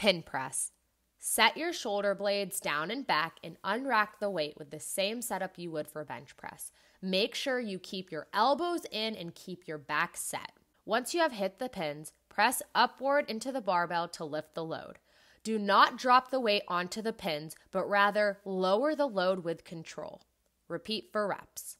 Pin press. Set your shoulder blades down and back and unrack the weight with the same setup you would for bench press. Make sure you keep your elbows in and keep your back set. Once you have hit the pins, press upward into the barbell to lift the load. Do not drop the weight onto the pins, but rather lower the load with control. Repeat for reps.